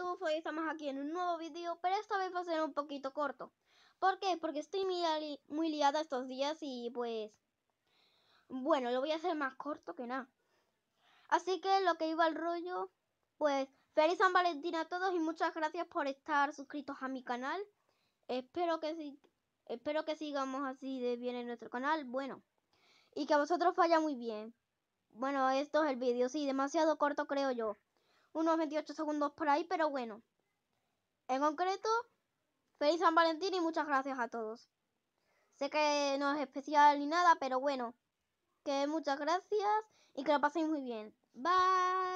hoy estamos aquí en un nuevo vídeo, pero esta vez va a ser un poquito corto. ¿Por qué? Porque estoy muy, liada estos días y pues... Bueno, lo voy a hacer más corto que nada. Así que lo que iba al rollo, pues feliz San Valentín a todos y muchas gracias por estar suscritos a mi canal. Espero que, espero que sigamos así de bien en nuestro canal, bueno. Y que a vosotros vaya muy bien. Bueno, esto es el vídeo, sí, demasiado corto creo yo unos 28 segundos por ahí, pero bueno. En concreto, feliz San Valentín y muchas gracias a todos. Sé que no es especial ni nada, pero bueno, que muchas gracias y que lo paséis muy bien. Bye.